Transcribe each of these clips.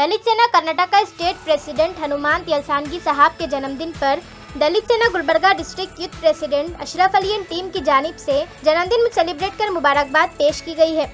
दलित सेना कर्नाटक का state president Hanuman यलसानगी साहब के जन्मदिन पर Dalit Sena Gulbarga district youth president Ashraf Ali team की जानब से जन्मदिन में सेलिब्रेट कर मुबारकबाद पेश की गई है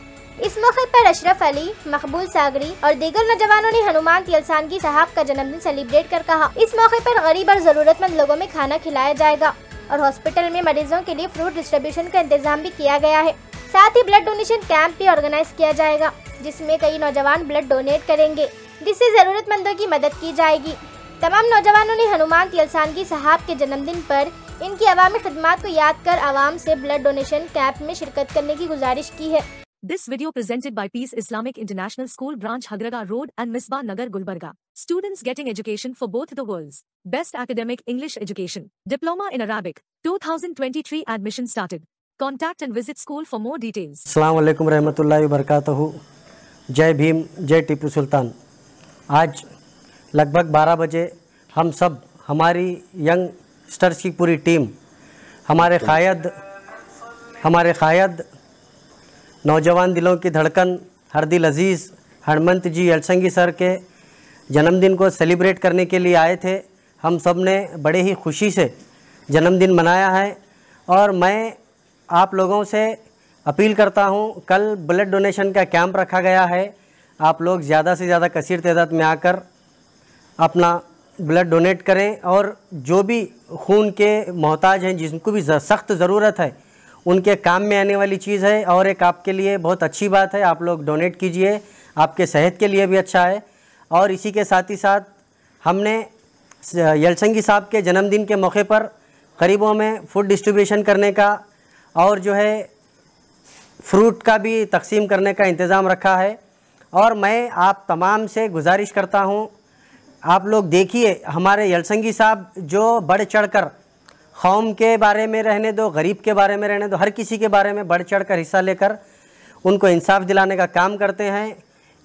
इस मौके पर अशरफ अली मकबूल सागरी और दीगर नौजवानों ने हनुमान तिलसानगी साहब का जन्मदिन सेलिब्रेट कर कहा इस मौके पर गरीब और जरूरतमंद लोगों में खाना खिलाया जाएगा और हॉस्पिटल में मरीजों के लिए फ्रूट डिस्ट्रीब्यूशन का इंतजाम भी किया गया है साथ ही ब्लड डोनेशन कैंप भी ऑर्गेनाइज किया जाएगा जिसमें कई नौजवान ब्लड डोनेट करेंगे जिससे जरूरतमंदों की मदद की जाएगी तमाम नौजवानों ने हनुमान तिलसान की साहब के जन्मदिन पर इनकी अवामी खदमात को याद कर आवाम से ब्लड डोनेशन कैंप में शिरकत करने की गुजारिश की है this video presented by Peace Islamic International School branch Hadarga road and Misba Nagar Gulbarga students getting education for both the world best academic English education diploma in Arabic two thousand twenty three admission started contact and visit school for more details. डिटेल्सम वरहमत लाबरक जय भीम जय टीपू सुल्तान आज लगभग 12 बजे हम सब हमारी यंग स्टर्स की पूरी टीम हमारे कायद हमारे कायद नौजवान दिलों की धड़कन हर दिल अजीज़ हनमंत जी अलसंगी सर के जन्मदिन को सेलिब्रेट करने के लिए आए थे हम सब ने बड़े ही खुशी से जन्मदिन मनाया है और मैं आप लोगों से अपील करता हूं कल ब्लड डोनेशन का कैंप रखा गया है आप लोग ज़्यादा से ज़्यादा कसीर तदाद में आकर अपना ब्लड डोनेट करें और जो भी खून के मोहताज हैं जिनको भी सख्त ज़रूरत है उनके काम में आने वाली चीज़ है और एक आपके लिए बहुत अच्छी बात है आप लोग डोनेट कीजिए आपके सेहत के लिए भी अच्छा है और इसी के साथ ही साथ हमने यलसंगी साहब के जन्मदिन के मौके पर गरीबों में फूड डिस्ट्रीब्यूशन करने का और जो है फ्रूट का भी तकसीम करने का इंतज़ाम रखा है और मैं आप तमाम से गुजारिश करता हूँ आप लोग देखिए हमारे यलसंगी साहब जो बढ़ चढ़ कर कौम के बारे में रहने दो गरीब के बारे में रहने दो हर किसी के बारे में बढ़ चढ़ कर हिस्सा लेकर उनको इंसाफ दिलाने का काम करते हैं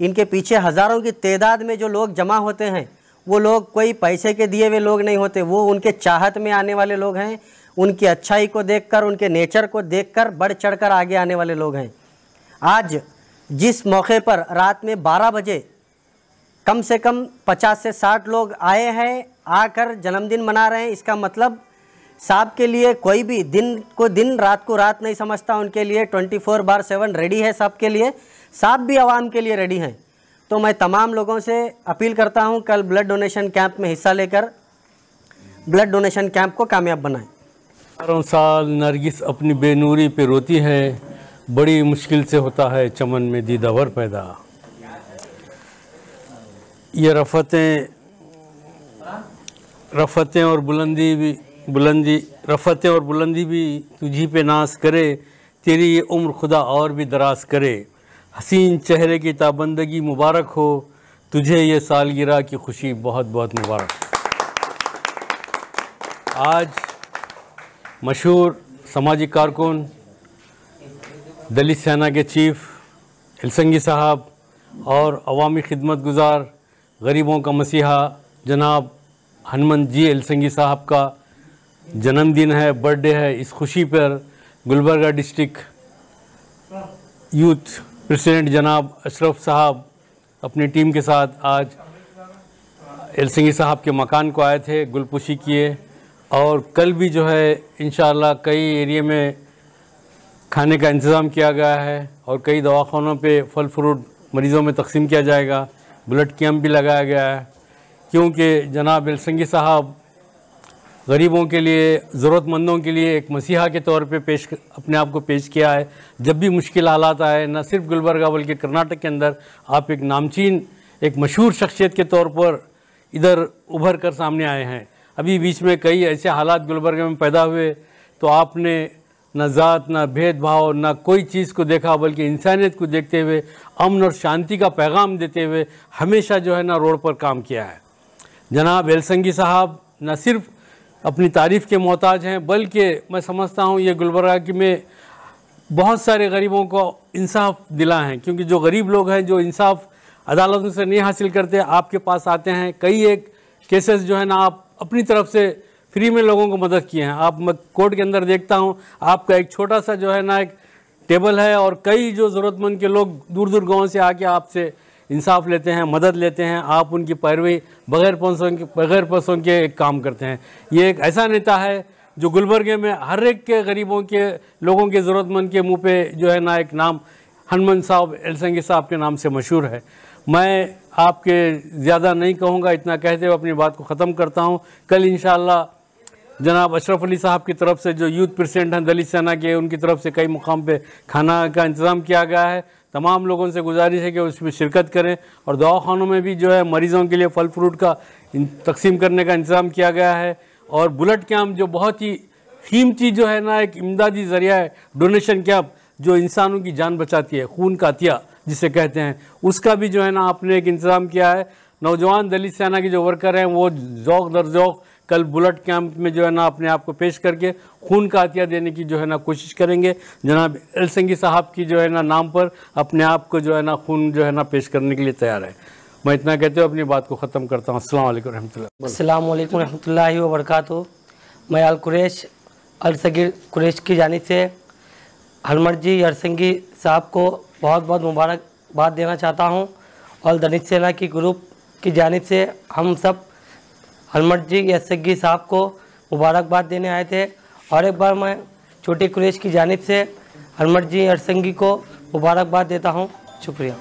इनके पीछे हज़ारों की तादाद में जो लोग जमा होते हैं वो लोग कोई पैसे के दिए हुए लोग नहीं होते वो उनके चाहत में आने वाले लोग हैं उनकी अच्छाई को देखकर उनके नेचर को देखकर बढ़ चढ़कर आगे आने वाले लोग हैं आज जिस मौके पर रात में 12 बजे कम से कम 50 से 60 लोग आए हैं आकर जन्मदिन मना रहे हैं इसका मतलब साहब के लिए कोई भी दिन को दिन रात को रात नहीं समझता उनके लिए 24 बार सेवन रेडी है साहब के लिए साहब भी आवाम के लिए रेडी हैं तो मैं तमाम लोगों से अपील करता हूं कल ब्लड डोनेशन कैंप में हिस्सा लेकर ब्लड डोनेशन कैंप को कामयाब बनाएं हर साल नरगिस अपनी बेनूरी पर रोती है बड़ी मुश्किल से होता है चमन में दीदावर पैदा ये रफतें रफतें और बुलंदी भी बुलंदी रफतें और बुलंदी भी तुझी पे नाश करे तेरी ये उम्र खुदा और भी दराज करे हसीन चेहरे की ताबंदगी मुबारक हो तुझे ये सालगिरह की खुशी बहुत बहुत मुबारक आज मशहूर समाजी कारकुन दलित सेना के चीफ एलसंगी साहब और अवामी खिदमत गुज़ार गरीबों का मसीहा जनाब हनुमंत जी एलसंगी साहब का जन्मदिन है बर्थडे है इस खुशी पर गुलबर्गा डिस्ट्रिक्ट यूथ प्रेसिडेंट जनाब अशरफ साहब अपनी टीम के साथ आज एलसंगी साहब के मकान को आए थे गुलपुशी किए और कल भी जो है इन कई एरिए में खाने का इंतज़ाम किया गया है और कई दवाखानों पे फल फ्रूट मरीज़ों में तकसीम किया जाएगा ब्लड कैम्प भी लगाया गया है क्योंकि जनाब एलसंगी साहब गरीबों के लिए ज़रूरतमंदों के लिए एक मसीहा के तौर पे पेश अपने आप को पेश किया है जब भी मुश्किल हालात आए न सिर्फ गुलबर्गा बल्कि कर्नाटक के अंदर आप एक नामचीन एक मशहूर शख्सियत के तौर पर इधर उभर कर सामने आए हैं अभी बीच में कई ऐसे हालात गुलबर्गा में पैदा हुए तो आपने न ज़ात न भेदभाव न कोई चीज़ को देखा बल्कि इंसानियत को देखते हुए अमन और शांति का पैगाम देते हुए हमेशा जो है ना रोड पर काम किया है जनाब एलसंगी साहब न सिर्फ अपनी तारीफ़ के मोहताज हैं बल्कि मैं समझता हूँ ये गुलबर्गा की में बहुत सारे गरीबों को इंसाफ दिला है क्योंकि जो गरीब लोग हैं जो इंसाफ अदालतों से नहीं हासिल करते आपके पास आते हैं कई एक केसेस जो है ना आप अपनी तरफ से फ्री में लोगों को मदद किए हैं आप मैं कोर्ट के अंदर देखता हूँ आपका एक छोटा सा जो है ना एक टेबल है और कई जो ज़रूरतमंद के लोग दूर दूर गाँव से आके आपसे इंसाफ लेते हैं मदद लेते हैं आप उनकी पैरवी बगैर पैसों के बगैर पैसों के एक काम करते हैं ये एक ऐसा नेता है जो गुलबर्गे में हर एक के गरीबों के लोगों के ज़रूरतमंद के मुँह पे जो है ना एक नाम हनुमान साहब एलसंगी साहब के नाम से मशहूर है मैं आपके ज़्यादा नहीं कहूँगा इतना कहते हुए अपनी बात को ख़त्म करता हूँ कल इन जनाब अशरफ अली साहब की तरफ से जो यूथ प्रेसिडेंट हैं दलित सेना के उनकी तरफ से कई मुकाम पे खाना का इंतज़ाम किया गया है तमाम लोगों से गुजारिश है कि उसमें शिरकत करें और दवाखानों में भी जो है मरीज़ों के लिए फल फ्रूट का तकसीम करने का इंतज़ाम किया गया है और बुलेट कैम्प जो बहुत ही कीमती जो है ना एक इमदादी ज़रिया है डोनेशन कैम्प जो इंसानों की जान बचाती है खून का अतिया जिसे कहते हैं उसका भी जो है ना आपने एक इंतज़ाम किया है नौजवान दलित सेना के जो वर्कर हैं वो जौक दर जौक कल बुलेट कैंप में जो है ना अपने आप को पेश करके खून का अतिया देने की जो है ना कोशिश करेंगे जनाब एलसंगी साहब की जो है ना नाम पर अपने आप को जो है ना खून जो है ना पेश करने के लिए तैयार है मैं इतना कहते हुए अपनी बात को ख़त्म करता हूँ अल्लाम रहमतुल्लाह रहमतुल्लाहि वबरकत मैं अल कुरेश अलसगीर की जानब से हरमर जी हरसंगी साहब को बहुत बहुत मुबारकबाद देना चाहता हूँ और दलित सेना की ग्रुप की जानब से हम सब हनुमत जी या सिग्गी साहब को मुबारकबाद देने आए थे और एक बार मैं छोटे कुरेश की जानब से हनुमत जी अरसंगी को मुबारकबाद देता हूँ शुक्रिया